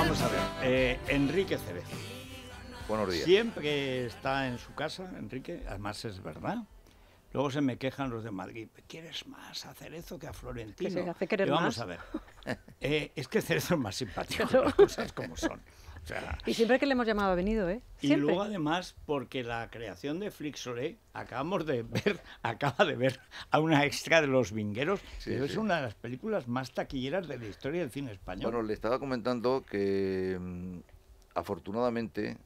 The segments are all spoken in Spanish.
vamos a ver. Eh, Enrique Cerezo. Buenos días. Siempre está en su casa, Enrique, además es verdad. Luego se me quejan los de Madrid. ¿Quieres más a Cerezo que a Florentino? vamos a ver. Eh, es que Cerezo es más simpático, las cosas como son y siempre que le hemos llamado ha venido, ¿eh? Y luego además porque la creación de Flixolé acabamos de ver, acaba de ver a una extra de Los Vingueros, que es una de las películas más taquilleras de la historia del cine español. Bueno, le estaba comentando que mm, afortunadamente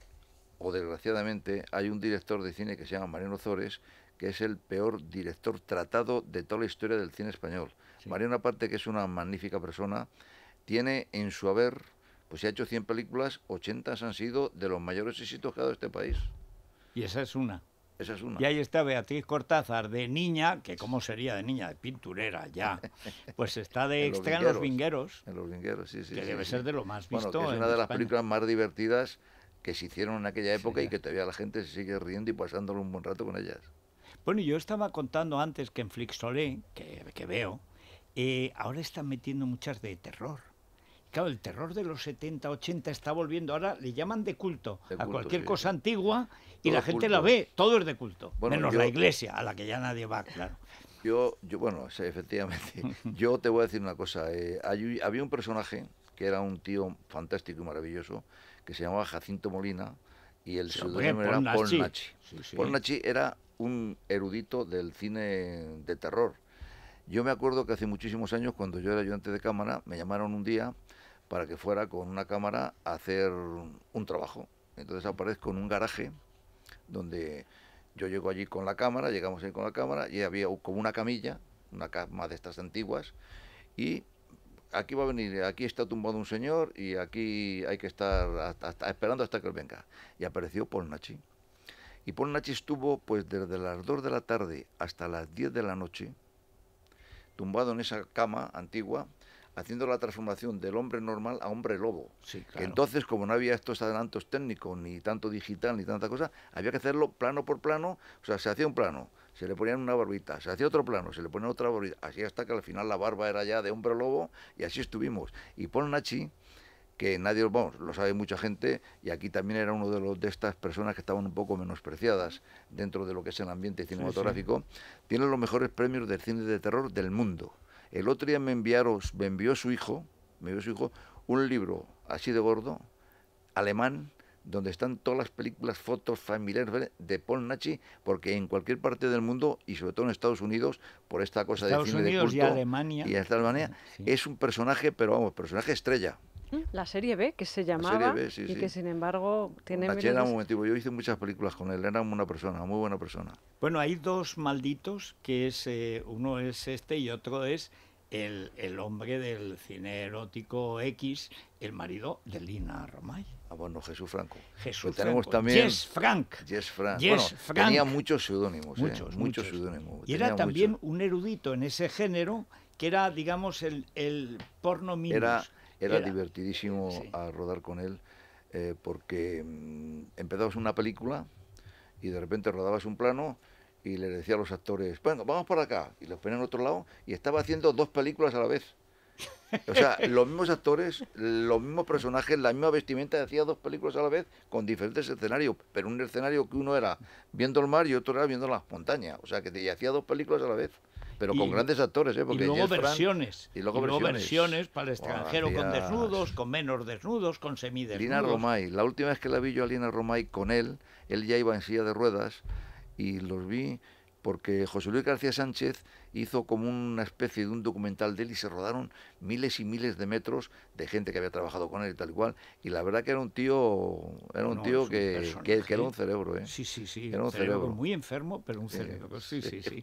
o desgraciadamente hay un director de cine que se llama Mariano Zores que es el peor director tratado de toda la historia del cine español. Mariano aparte que es una magnífica persona, tiene en su haber pues si ha hecho 100 películas, 80 han sido de los mayores éxitos que ha dado este país. Y esa es una. Esa es una. Y ahí está Beatriz Cortázar, de niña, que cómo sería de niña, de pinturera ya. Pues está de extra vingueros, en los vingueros. En los vingueros, sí, sí. Que debe ser de lo más visto. Bueno, es una de las películas más divertidas que se hicieron en aquella época y que todavía la gente se sigue riendo y pasándolo un buen rato con ellas. Bueno, yo estaba contando antes que en Flixolé, que, que veo, eh, ahora están metiendo muchas de terror. Claro, el terror de los 70, 80 está volviendo. Ahora le llaman de culto, a cualquier cosa antigua y la gente la ve, todo es de culto, menos la iglesia, a la que ya nadie va, claro. Yo, yo bueno, efectivamente, yo te voy a decir una cosa. Eh, había un personaje que era un tío fantástico y maravilloso, que se llamaba Jacinto Molina, y el nombre era Paul Nachi. era un erudito del cine de terror. Yo me acuerdo que hace muchísimos años, cuando yo era ayudante de cámara, me llamaron un día para que fuera con una cámara a hacer un trabajo. Entonces aparezco en un garaje donde yo llego allí con la cámara, llegamos allí con la cámara y había como una camilla, una cama de estas antiguas y aquí va a venir, aquí está tumbado un señor y aquí hay que estar esperando hasta que él venga. Y apareció Paul Nachi. Y Paul estuvo pues desde las 2 de la tarde hasta las 10 de la noche, tumbado en esa cama antigua, haciendo la transformación del hombre normal a hombre lobo. Sí, entonces, como no había estos adelantos técnicos, ni tanto digital, ni tanta cosa, había que hacerlo plano por plano, o sea, se hacía un plano, se le ponían una barbita, se hacía otro plano, se le ponía otra barbita, así hasta que al final la barba era ya de hombre lobo y así estuvimos. Y Paul Nachi, que nadie vamos, lo sabe mucha gente, y aquí también era uno de los de estas personas que estaban un poco menospreciadas dentro de lo que es el ambiente cinematográfico, tiene los mejores premios del cine de terror del mundo. El otro día me me envió su hijo, me envió su hijo, un libro así de gordo, alemán, donde están todas las películas, fotos familiares de Paul Nachi, porque en cualquier parte del mundo, y sobre todo en Estados Unidos, por esta cosa de cine de culto, y Alemania, y es un personaje, pero vamos, personaje estrella. La serie B, que se llamaba, y que sin embargo tiene... yo hice muchas películas con él, era una persona, muy buena persona. Bueno, hay dos malditos, que es eh, uno es este y otro es el, hombre del cine erótico X, el marido de Lina Romay. Ah, bueno, Jesús Franco. Jesús tenemos también Jess Frank. Jess Tenía muchos seudónimos. ¿eh? Muchos, muchos. seudónimos. Y era también un erudito en ese género que era, digamos, el, el porno minus. Era, divertidísimo a rodar con él eh, porque mm, empezabas una película y de repente rodabas un plano y le decía a los actores, bueno, vamos por acá, y los ponían en otro lado y estaba haciendo dos películas a la vez. O sea, los mismos actores, los mismos personajes, la misma vestimenta, hacía dos películas a la vez con diferentes escenarios, pero un escenario que uno era viendo el mar y otro era viendo las montañas, o sea, que te hacía dos películas a la vez pero con grandes actores, ¿eh? Porque y luego versiones. y luego, versiones. para el extranjero con desnudos, con menos desnudos, con semidesnudos. Lina Romay, la última vez que la vi yo a Lina Romay con él, él ya iba en silla de ruedas y los vi porque José Luis García Sánchez hizo como una especie de un documental de él y se rodaron miles y miles de metros de gente que había trabajado con él y tal y cual. Y la verdad que era un tío, era un tío que, que, era un cerebro, ¿eh? Sí, sí, sí. Era un, cerebro, muy enfermo, pero un cerebro. sí. sí. sí.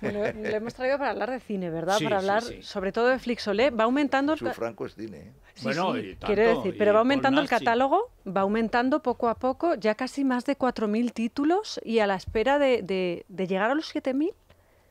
Bueno, lo hemos traído para hablar de cine, ¿verdad? para hablar sobre todo de Flixolé. Va aumentando... Su franco es cine. ¿eh? quiero decir, pero va aumentando el catálogo, va aumentando poco a poco, ya casi más de 4.000 títulos y a la espera de, de llegar a los 7.000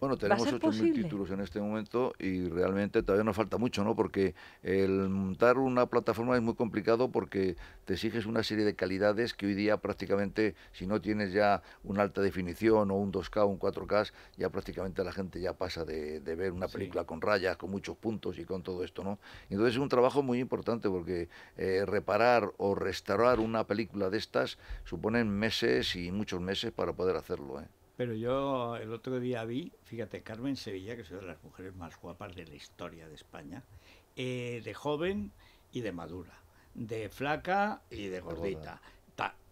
bueno, tenemos 8.000 títulos en este momento y realmente todavía nos falta mucho, ¿no? Porque el montar una plataforma es muy complicado porque te exiges una serie de calidades que hoy día prácticamente, si no tienes ya una alta definición o un 2K, un 4K, ya prácticamente la gente ya pasa de, ver una película con rayas, con muchos puntos y con todo esto, ¿no? Entonces es un trabajo muy importante porque eh, reparar o restaurar una película de estas suponen meses y muchos meses para poder hacerlo, ¿eh? Pero yo el otro día vi, fíjate, Carmen Sevilla, que es una de las mujeres más guapas de la historia de España, eh, de joven y de madura, de flaca y de gordita.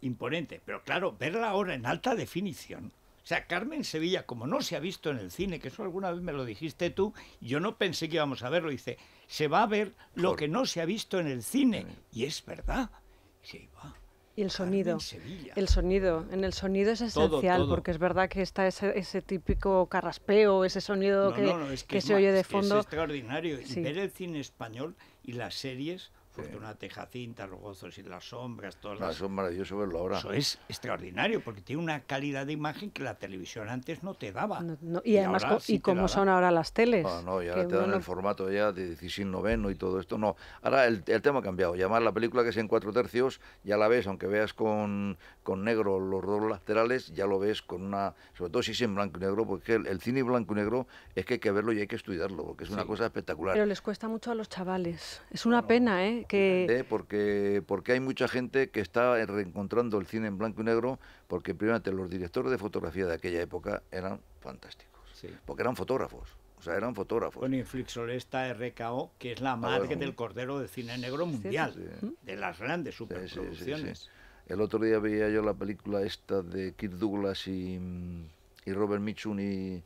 imponente, pero claro, verla ahora en alta definición. O sea, Carmen Sevilla, como no se ha visto en el cine, que eso alguna vez me lo dijiste tú, yo no pensé que íbamos a verlo. Dice, se va a ver lo que no se ha visto en el cine. Y es verdad. Se va. Y el sonido. El sonido. En el sonido es esencial, porque es verdad que está ese, típico carraspeo, ese sonido que, se oye de fondo. Es extraordinario. Sí. Ver el cine español y las series este. una cinta, Los Gozos y las Sombras, todas las. las sombras, verlo ahora. Eso es extraordinario, porque tiene una calidad de imagen que la televisión antes no te daba. y, además, ¿y cómo son ahora las teles? No, ah, no, y ahora te dan el formato ya de 16 noveno y todo esto. No, ahora el, tema ha cambiado. Llamar la película que es en cuatro tercios, ya la ves, aunque veas con con negro los dos laterales, ya lo ves con una, sobre todo si es en blanco y negro, porque el, cine blanco y negro es que hay que verlo y hay que estudiarlo, porque es una cosa espectacular. Pero les cuesta mucho a los chavales, es una pena, ¿eh? Que... Porque, porque hay mucha gente que está reencontrando el cine en blanco y negro, porque primero, los directores de fotografía de aquella época eran fantásticos, porque eran fotógrafos. O sea, eran fotógrafos. Con Inflixolesta RKO, que es la ah, madre del cordero de cine negro mundial, de las grandes superproducciones. El otro día veía yo la película esta de Kirk Douglas y, mm, Robert Mitchum y...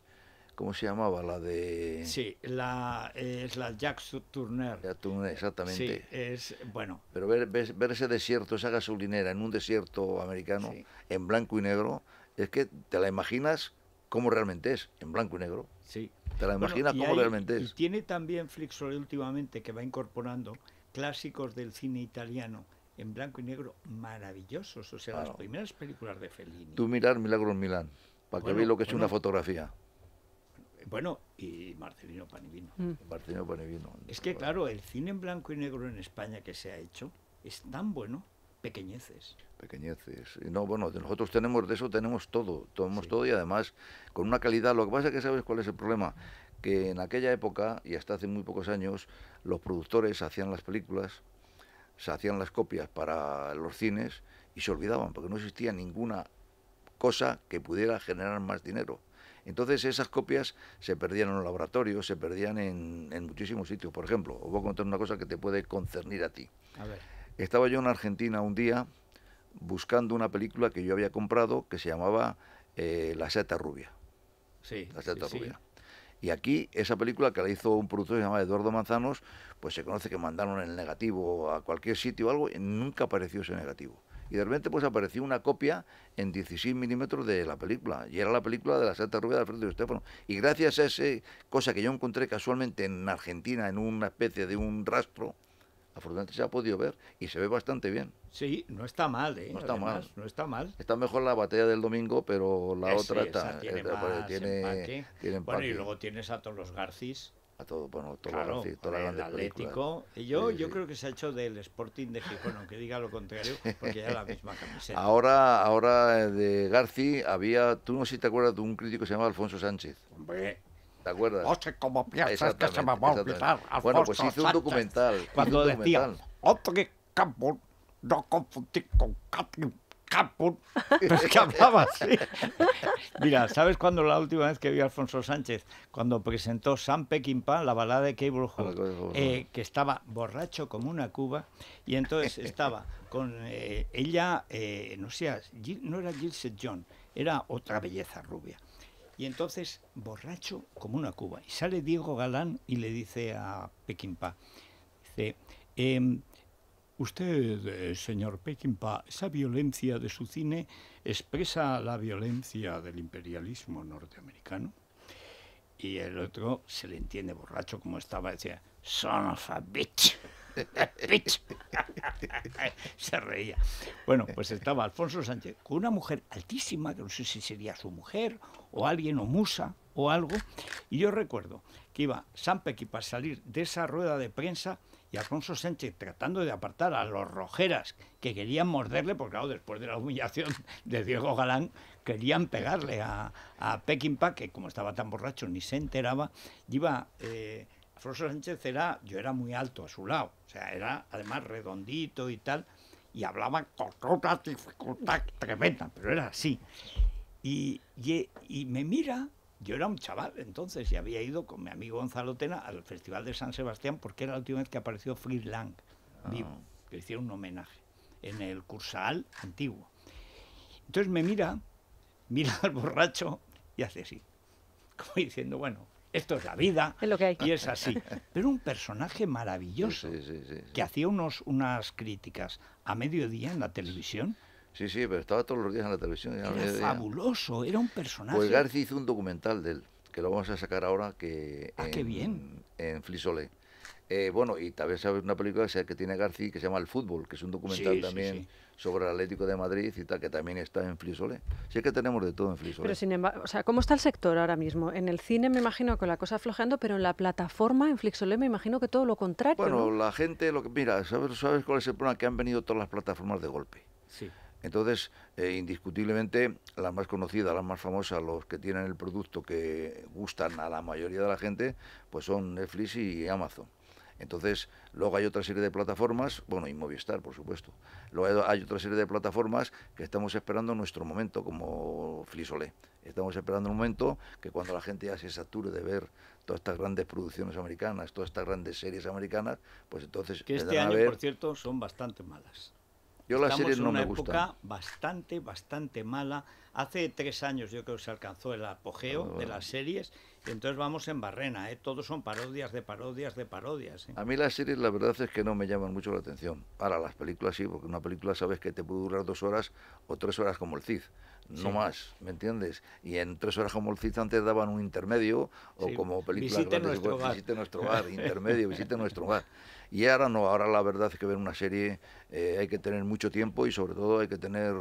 ¿Cómo se llamaba? La de... Sí, la, eh, es la Jack Turner. Jack Turner, exactamente. Sí, es, bueno. Pero ver, ver, ese desierto, esa gasolinera en un desierto americano, en blanco y negro, es que te la imaginas como realmente es, en blanco y negro. Sí. Te la imaginas como realmente es. Y tiene también Flixol últimamente, que va incorporando clásicos del cine italiano en blanco y negro maravillosos. O sea, las primeras películas de Fellini. Tú mirar Milagro en Milán, para que veas lo que es una fotografía. Bueno, y Marcelino Panivino. Mm. Marcelino Panivino. Es que, claro, el cine en blanco y negro en España que se ha hecho es tan bueno, pequeñeces. Pequeñeces. Y No, bueno, nosotros tenemos, de eso tenemos todo, tenemos todo y además con una calidad. Lo que pasa es que sabes cuál es el problema, que en aquella época y hasta hace muy pocos años los productores hacían las películas se hacían las copias para los cines y se olvidaban, porque no existía ninguna cosa que pudiera generar más dinero. Entonces esas copias se perdían en los laboratorios, se perdían en, muchísimos sitios. Por ejemplo, os voy a contar una cosa que te puede concernir a ti. Estaba yo en Argentina un día buscando una película que yo había comprado que se llamaba eh, La seta rubia. Sí. La seta rubia. Y aquí, esa película que la hizo un productor llamado Eduardo Manzanos, pues se conoce que mandaron el negativo a cualquier sitio o algo y nunca apareció ese negativo. Y de repente pues apareció una copia en 16 milímetros de la película. Y era la película de la Santa Rubia de Alfredo Estefano. Y gracias a esa cosa que yo encontré casualmente en Argentina, en una especie de un rastro, Afortunadamente se ha podido ver y se ve bastante bien. Sí, no está mal, ¿eh? No está mal. No está mal. Está mejor la batalla del domingo, pero la eh, otra está. Tiene, eh, más tiene, tiene Bueno, y luego tienes a todos los Garcis. A todos, bueno, todo claro, Garcis, toda la el Atlético. Y yo, yo creo que se ha hecho del Sporting de Gijón, aunque diga lo contrario, porque ya es la misma camiseta. Ahora, ahora eh, de Garci había, tú no sé si te acuerdas de un crítico que se llamaba Alfonso Sánchez. Hombre. ¿Te acuerdas? No sé cómo piensas que se me va a olvidar. Bueno, pues hice un documental. Cuando decía, que Campbell, no confundí con Catherine Campbell. Pero es que hablaba así. Mira, ¿sabes cuándo la última vez que vi a Alfonso Sánchez? Cuando presentó San Peckinpah, la balada de Cable Hall, eh, que estaba borracho como una cuba, y entonces estaba con eh, ella, eh, no sé, no era Gilset John, era otra belleza rubia. Y entonces, borracho como una cuba. Y sale Diego Galán y le dice a Pequimpa, dice, em, usted, eh, señor Pequimpa, esa violencia de su cine expresa la violencia del imperialismo norteamericano. Y el otro se le entiende borracho como estaba, decía, son of a bitch. se reía. Bueno, pues estaba Alfonso Sánchez con una mujer altísima, que no sé si sería su mujer o alguien, o Musa, o algo. Y yo recuerdo que iba Sampequi para salir de esa rueda de prensa y Alfonso Sánchez tratando de apartar a los rojeras que querían morderle, porque claro, después de la humillación de Diego Galán, querían pegarle a, a que como estaba tan borracho ni se enteraba, iba... Eh, Sánchez era, yo era muy alto a su lado, o sea, era además redondito y tal, y hablaba con una dificultad tremenda, pero era así. Y, y, me mira, yo era un chaval entonces y había ido con mi amigo Gonzalo Tena al Festival de San Sebastián porque era la última vez que apareció Fritz Lang ah. vivo, que hicieron un homenaje en el Cursal antiguo. Entonces me mira, mira al borracho y hace así, como diciendo, bueno, esto es la vida y es así. Pero un personaje maravilloso que hacía unos, unas críticas a mediodía en la televisión Sí, sí, pero estaba todos los días en la televisión. Era fabuloso, era un personaje. Pues García hizo un documental de él, que lo vamos a sacar ahora que ah, en, qué bien. en eh, bueno, y tal vez sabes una película que tiene García que se llama El Fútbol, que es un documental también sobre el Atlético de Madrid y tal, que también está en Flixolé. Sí que tenemos de todo en Flixolé. Pero sin embargo, o sea, ¿cómo está el sector ahora mismo? En el cine me imagino que la cosa aflojando, pero en la plataforma, en Flixolé me imagino que todo lo contrario. Bueno, la gente, lo que mira, ¿sabes, ¿sabes cuál es el problema? Que han venido todas las plataformas de golpe. Sí. Entonces, eh, indiscutiblemente, las más conocidas, las más famosas, los que tienen el producto que gustan a la mayoría de la gente, pues son Netflix y Amazon. Entonces, luego hay otra serie de plataformas, bueno, y Movistar, por supuesto. Luego hay otra serie de plataformas que estamos esperando nuestro momento, como Flisolé. Estamos esperando un momento que cuando la gente ya se sature de ver todas estas grandes producciones americanas, todas estas grandes series americanas, pues entonces... Que este año, por cierto, son bastante malas. Yo la Estamos no en una época bastante, bastante mala. Hace tres años yo creo que se alcanzó el apogeo de las series. Y entonces vamos en barrena, ¿eh? Todos son parodias de parodias de parodias. ¿eh? A mí las series la verdad es que no me llaman mucho la atención. Ahora, las películas sí, porque una película sabes que te puede durar dos horas o tres horas como el CID no más, ¿me entiendes? Y en Tres Horas como el antes daban un intermedio, o como película visite nuestro hogar, intermedio, visite nuestro hogar. Y ahora no, ahora la verdad es que ver una serie eh, hay que tener mucho tiempo y sobre todo hay que tener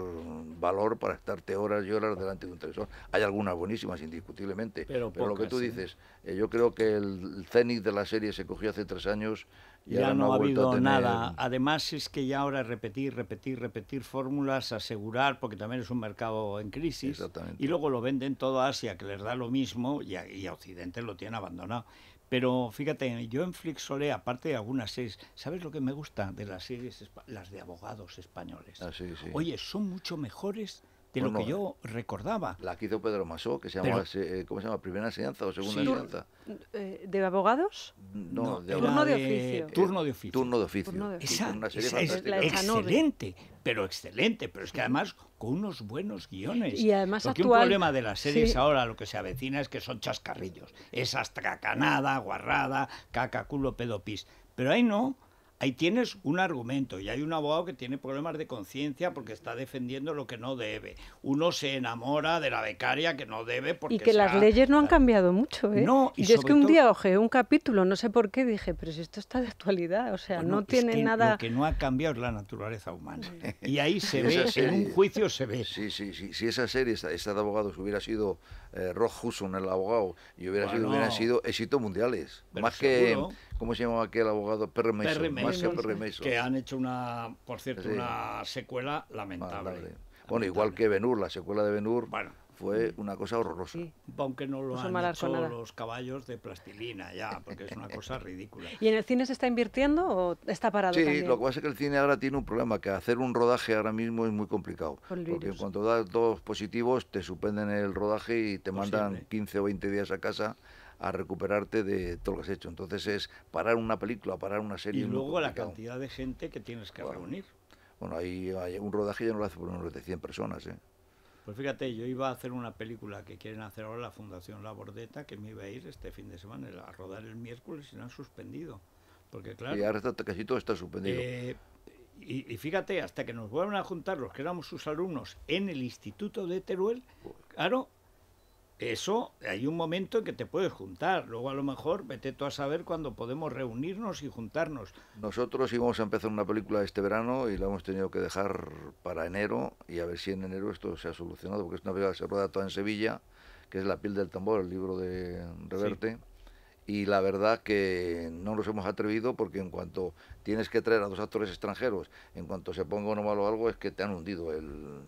valor para estarte horas y horas delante de un televisor. Hay algunas buenísimas, indiscutiblemente, pero, lo que tú ¿eh? dices, eh, yo creo que el, el de la serie se cogió hace tres años ya no, ha habido nada. Además es que ya ahora repetir, repetir, repetir fórmulas, asegurar, porque también es un mercado en crisis, y luego lo venden todo a Asia, que les da lo mismo, y a, Occidente lo tienen abandonado. Pero fíjate, yo en Flixolé, aparte de algunas series, ¿sabes lo que me gusta de las series? Las de abogados españoles. Ah, Oye, son mucho mejores de pues lo que eh. yo recordaba. La que hizo Pedro Masó, que se llama, eh, ¿cómo se llama? ¿Primera enseñanza o segunda enseñanza? Eh, ¿De abogados? No, de, turno de, oficio. turno de oficio. turno de oficio. Turno de oficio. excelente, pero excelente, pero es que además con unos buenos guiones. Y además Porque actual, un problema de las series ahora, lo que se avecina es que son chascarrillos. Es astracanada, guarrada, caca, pedo, pedopis. Pero ahí no, ahí tienes un argumento y hay un abogado que tiene problemas de conciencia porque está defendiendo lo que no debe. Uno se enamora de la becaria que no debe porque... Y que las leyes no han cambiado mucho, ¿eh? No, y es que un día oje un capítulo, no sé por qué, dije, pero si esto está de actualidad, o sea, no tiene nada... Lo que no ha cambiado es la naturaleza humana. Y ahí se ve, en un juicio se ve. Sí, sí, sí. Si esa serie, esta, esta de abogados hubiera sido eh, Husson, el abogado, y hubiera sido, hubieran sido éxitos mundiales. Más que, ¿cómo se llamaba aquel abogado? Perry que han hecho una, por cierto, una secuela lamentable. Bueno, igual que Benur, la secuela de Benur. Bueno fue mm. una cosa horrorosa. Aunque no lo han hecho los caballos de plastilina ya, porque es una cosa ridícula. ¿Y en el cine se está invirtiendo o está parado Sí, lo que pasa es que el cine ahora tiene un problema, que hacer un rodaje ahora mismo es muy complicado. porque en cuanto das dos positivos, te suspenden el rodaje y te mandan 15 o 20 días a casa a recuperarte de todo lo que has hecho. Entonces es parar una película, parar una serie. Y luego la cantidad de gente que tienes que reunir. Bueno, ahí hay un rodaje ya no lo hace por menos de 100 personas, ¿eh? Pues fíjate, yo iba a hacer una película que quieren hacer ahora la Fundación La Bordeta, que me iba a ir este fin de semana a rodar el miércoles y la han suspendido. Porque claro... Y ahora casi todo está suspendido. Eh, y, y, fíjate, hasta que nos vuelvan a juntar los que éramos sus alumnos en el Instituto de Teruel, claro, eso, hay un momento en que te puedes juntar. Luego, a lo mejor, vete tú a saber cuándo podemos reunirnos y juntarnos. Nosotros íbamos a empezar una película este verano y la hemos tenido que dejar para enero y a ver si en enero esto se ha solucionado, porque es una película que se rueda toda en Sevilla, que es La piel del tambor, el libro de Reverte. Y la verdad que no nos hemos atrevido porque en cuanto tienes que traer a dos actores extranjeros, en cuanto se ponga uno malo o algo, es que te han hundido el,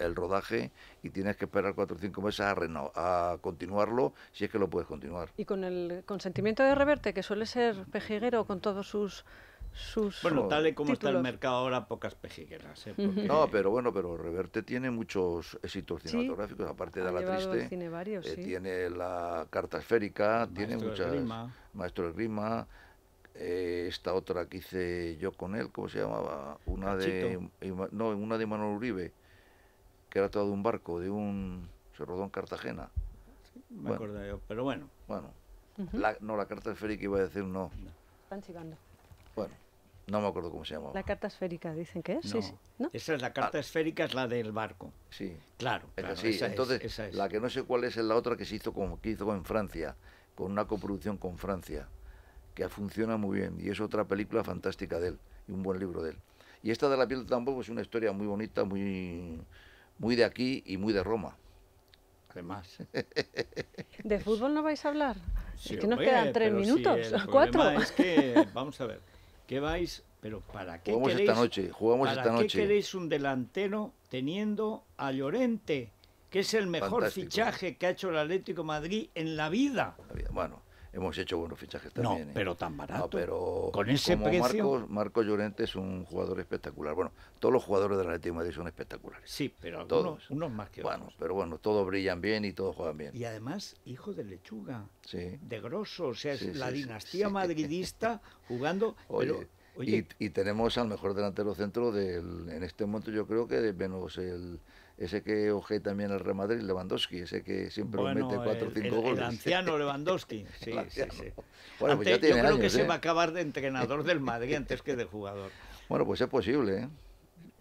el rodaje y tienes que esperar cuatro o cinco meses a, a continuarlo si es que lo puedes continuar. Y con el consentimiento de Reverte, que suele ser pejiguero con todos sus sus bueno tal y como está el mercado ahora pocas pejigueras ¿eh? no pero bueno pero Reverte tiene muchos éxitos cinematográficos aparte de la triste varios, eh, tiene la carta esférica tiene muchas Grima. maestro de Grima eh, esta otra que hice yo con él cómo se llamaba una de no una de Manuel Uribe que era todo de un barco, de un... se rodó en Cartagena. me acuerdo yo, pero bueno. Bueno, no, la carta esférica iba a decir no. Están chivando Bueno, no me acuerdo cómo se llamaba. La carta esférica, dicen que es. Sí, Esa es la carta ah. esférica, es la del barco. Sí. Claro. Entonces, la que no sé cuál es es la otra que se hizo, que hizo en Francia, con una coproducción con Francia, que funciona muy bien y es otra película fantástica de él y un buen libro de él. Y esta de la piel tampoco tambor pues, es una historia muy bonita, muy muy de aquí y muy de Roma. Además. ¿De fútbol no vais a hablar? es que nos quedan tres minutos, cuatro. vamos a ver, ¿qué vais? Pero ¿para qué queréis, esta noche? un delantero teniendo a Llorente, que es el mejor fichaje que ha hecho el Atlético Madrid en la vida? Bueno hemos hecho buenos fichajes también. No, ¿eh? pero tan barato. No, pero con ese como Marcos, Llorente es un jugador espectacular. Bueno, todos los jugadores de la de Madrid son espectaculares. Sí, pero todos. unos más que otros. Bueno, pero bueno, todos brillan bien y todos juegan bien. Y además, hijo de lechuga, sí. de grosso, o sea, es la dinastía madridista jugando. Oye, Y, tenemos al mejor delantero centro del, en este momento, yo creo que menos el ese que oje también el Real Madrid, Lewandowski, ese que siempre mete 4 o 5 goles. El anciano Lewandowski, sí, sí, sí. Bueno, pues yo creo que se ¿eh? va a acabar de entrenador del Madrid antes que de jugador. Bueno, pues es posible, ¿eh?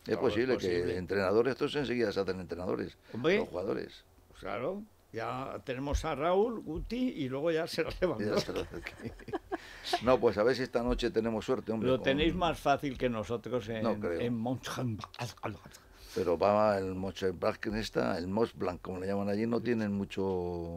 Es posible, que entrenadores, estos enseguida se hacen entrenadores, los jugadores. Pues claro, ya tenemos a Raúl, Guti y luego ya será Lewandowski. no, pues a ver si esta noche tenemos suerte, hombre. Lo tenéis más fácil que nosotros en, pero va el Mönchengladbach, el Blanc como le llaman allí, no tienen mucho,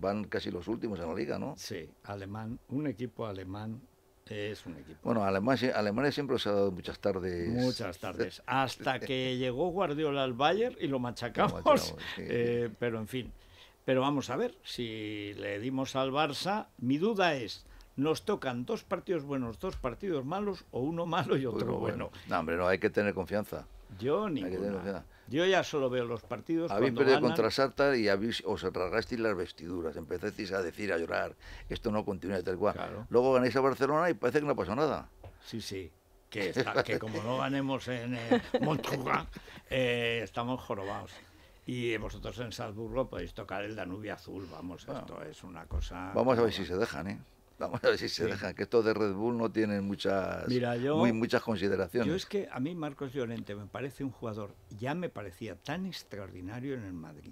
van casi los últimos en la liga, ¿no? Sí, alemán, un equipo alemán es un equipo. Bueno, Alemania, siempre se ha dado muchas tardes. Muchas tardes, hasta que llegó Guardiola al Bayern y lo machacamos, eh, pero en fin. Pero vamos a ver, si le dimos al Barça, mi duda es, nos tocan dos partidos buenos, dos partidos malos o uno malo y otro bueno. bueno. No, hombre, no, hay que tener confianza. Yo ninguna. Yo ya solo veo los partidos. Habéis perdido contra Sarta y habéis, os rasgasteis las vestiduras. Empecéis a decir, a llorar, esto no continúa tal cual. Luego ganáis a Barcelona y parece que no pasado nada. Sí, sí. Que, como no ganemos en eh, eh, estamos jorobados. Y vosotros en Salzburgo podéis tocar el Danubio Azul, vamos, esto es una cosa... Vamos a ver si se dejan, ¿eh? Vamos a ver si se que estos de Red Bull no tienen muchas, muchas consideraciones. Yo es que a mí Marcos Llorente me parece un jugador, ya me parecía tan extraordinario en el Madrid,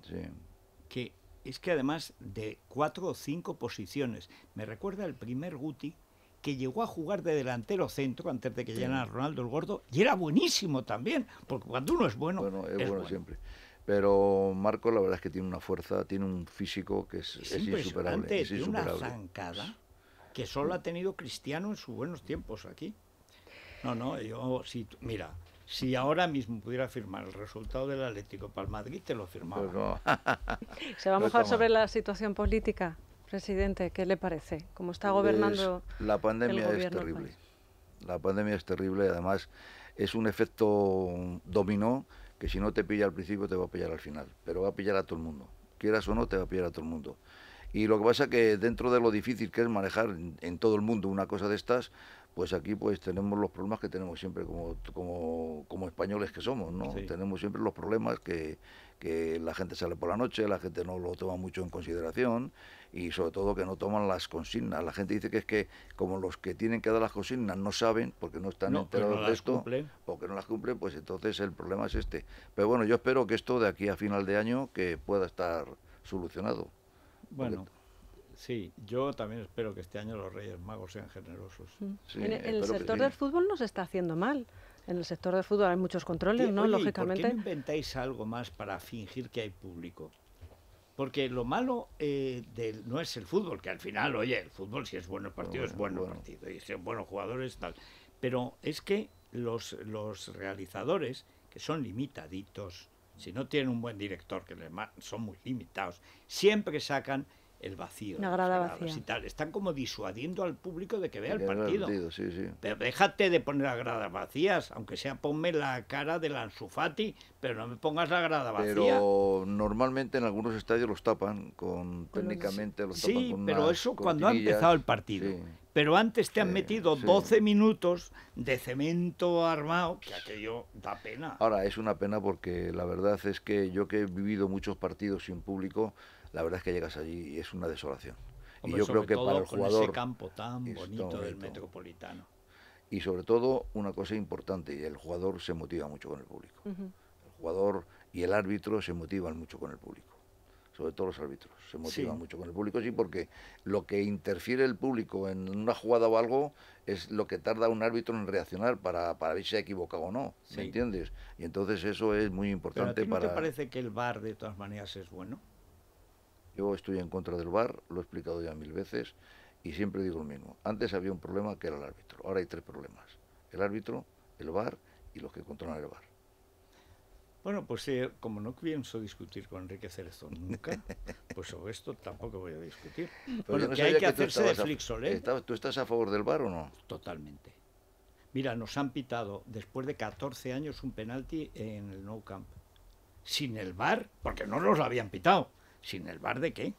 que es que además de cuatro o cinco posiciones, me recuerda al primer Guti que llegó a jugar de delantero centro antes de que llegara Ronaldo el Gordo y era buenísimo también, porque cuando uno es bueno, bueno es, bueno, siempre. Pero Marcos la verdad es que tiene una fuerza, tiene un físico que es, es insuperable. tiene una zancada que solo ha tenido Cristiano en sus buenos tiempos aquí. No, no, yo, si, mira, si ahora mismo pudiera firmar el resultado del Atlético para el Madrid, te lo firmaba. Pues ¿Se va a pues mojar sobre la situación política, presidente? ¿Qué le parece? ¿Cómo está gobernando? la pandemia es terrible. Pues. La pandemia es terrible además es un efecto dominó que si no te pilla al principio te va a pillar al final, pero va a pillar a todo el mundo. Quieras o no, te va a pillar a todo el mundo. Y lo que pasa que dentro de lo difícil que es manejar en, todo el mundo una cosa de estas, pues aquí pues tenemos los problemas que tenemos siempre como, como, españoles que somos, ¿no? Tenemos siempre los problemas que, la gente sale por la noche, la gente no lo toma mucho en consideración y sobre todo que no toman las consignas. La gente dice que es que como los que tienen que dar las consignas no saben porque no están pues enterados de esto o que no las cumplen, pues entonces el problema es este. Pero bueno, yo espero que esto de aquí a final de año que pueda estar solucionado. Bueno, sí, yo también espero que este año los Reyes Magos sean generosos. Mm. en, el sector del fútbol no se está haciendo mal. En el sector del fútbol hay muchos controles, ¿no? Lógicamente. ¿Por qué no inventáis algo más para fingir que hay público? Porque lo malo eh, del, no es el fútbol, que al final, oye, el fútbol si es bueno partido, es bueno, partido, y si son buenos jugadores, tal. Pero es que los, los realizadores, que son limitaditos, si no tienen un buen director, que son muy limitados, siempre sacan el vacío. Una grada vacía. Están como disuadiendo al público de que vea el partido. Pero déjate de poner las gradas vacías, aunque sea ponme la cara del Anzufati, pero no me pongas la grada vacía. Pero normalmente en algunos estadios los tapan con técnicamente los tapan sí, pero eso cuando ha empezado el partido. pero antes te han metido 12 minutos de cemento armado, que aquello da pena. Ahora, es una pena porque la verdad es que yo que he vivido muchos partidos sin público, la verdad es que llegas allí y es una desolación. y yo creo que para el jugador. ese campo tan bonito, del metropolitano. Y sobre todo, una cosa importante: el jugador se motiva mucho con el público. El jugador y el árbitro se motivan mucho con el público. Sobre todo los árbitros se motivan mucho con el público, sí, porque lo que interfiere el público en una jugada o algo es lo que tarda un árbitro en reaccionar para, para ver si ha equivocado o no. ¿Me entiendes? Y entonces eso es muy importante a ti te parece que el bar de todas maneras es bueno? Yo estoy en contra del VAR, lo he explicado ya mil veces y siempre digo lo mismo. Antes había un problema que era el árbitro, ahora hay tres problemas. El árbitro, el VAR y los que controlan el VAR. Bueno, pues como no pienso discutir con Enrique Cerezo nunca, pues sobre esto tampoco voy a discutir. Pero bueno, que hay que, hacerse de Flixolé. ¿eh? ¿Tú estás a favor del VAR o no? Totalmente. Mira, nos han pitado después de 14 años un penalti en el No Camp. Sin el VAR, porque no nos lo habían pitado. ¿Sin el bar de qué?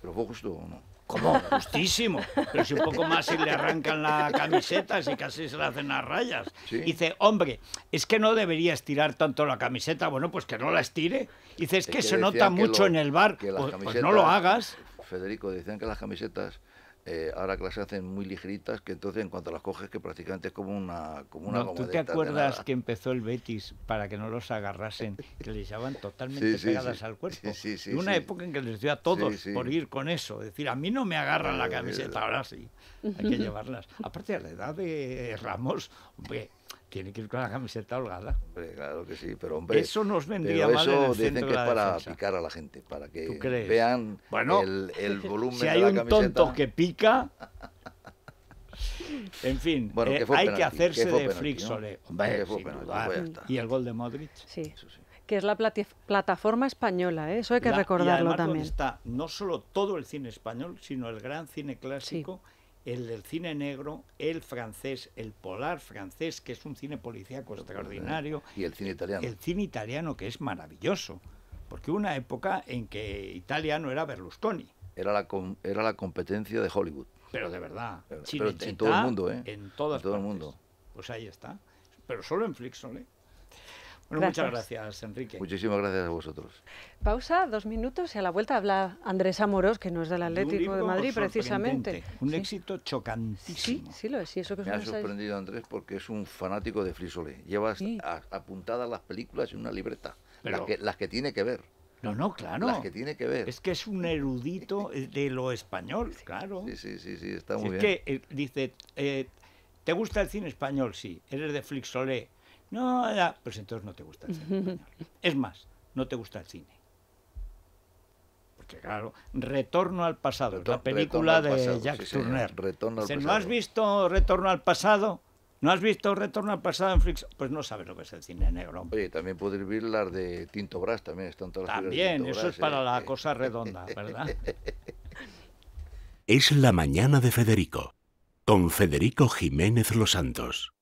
¿Pero fue justo o no? ¿Cómo? Justísimo. Pero si un poco más y le arrancan la camiseta, y casi se la hacen las rayas. Dice, hombre, es que no debería estirar tanto la camiseta. Bueno, pues que no la estire. Dice, es, que, se nota mucho en el bar. Que pues, pues, no lo hagas. Federico, dicen que las camisetas eh, ahora que las hacen muy ligeritas, que entonces en cuanto las coges que prácticamente es como una como una ¿Tú te acuerdas que empezó el Betis para que no los agarrasen, que les llevaban totalmente pegadas al cuerpo? Sí, una época en que les dio a todos por ir con eso, decir, a mí no me agarran la eh, camiseta, ahora sí, hay que llevarlas. Aparte de la edad de Ramos, tiene que ir con la camiseta holgada. claro que sí, pero hombre. Eso nos vendría mal. Eso en dicen que es para picar a la gente, para que vean bueno, el, el, volumen si hay un tonto que pica. En fin, eh, hay que hacerse de frick Frixole. Hombre, pues y el gol de Modric. Sí. Que es la plataforma española, ¿eh? eso hay que recordarlo y también. Está no solo todo el cine español, sino el gran cine clásico el del cine negro, el francés, el polar francés, que es un cine policíaco extraordinario. Y el cine italiano. El cine italiano, que es maravilloso, porque una época en que Italia no era Berlusconi. Era la, era la competencia de Hollywood. Pero de verdad. Pero, en todo el mundo, ¿eh? En, todo el mundo. Pues ahí está. Pero solo en Flixol, ¿eh? muchas gracias, Enrique. Muchísimas gracias a vosotros. Pausa, dos minutos y a la vuelta habla Andrés Amorós, que no es del Atlético de Madrid, precisamente. Un éxito chocantísimo. Sí, sí lo es. Y eso que Me ha sorprendido Andrés porque es un fanático de Frisolé. Lleva apuntadas las películas en una libreta, las, que, tiene que ver. No, no, claro. Las que tiene que ver. Es que es un erudito de lo español, claro. Sí, sí, sí, está muy bien. Es que eh, dice, eh, ¿te gusta el cine español? Sí. ¿Eres de Flixolé? No, pues entonces no te gusta el cine Es más, no te gusta el cine. Porque claro, Retorno al pasado, la película de Jack Turner. si ¿No has visto Retorno al pasado? ¿No has visto Retorno al pasado en Flix? Pues no sabes lo que es el cine negro. Oye, también puedes ver las de Tinto Brass, también están todas También, eso es para ¿eh? la cosa redonda, ¿verdad? Es la mañana de Federico, con Federico Jiménez Los Santos.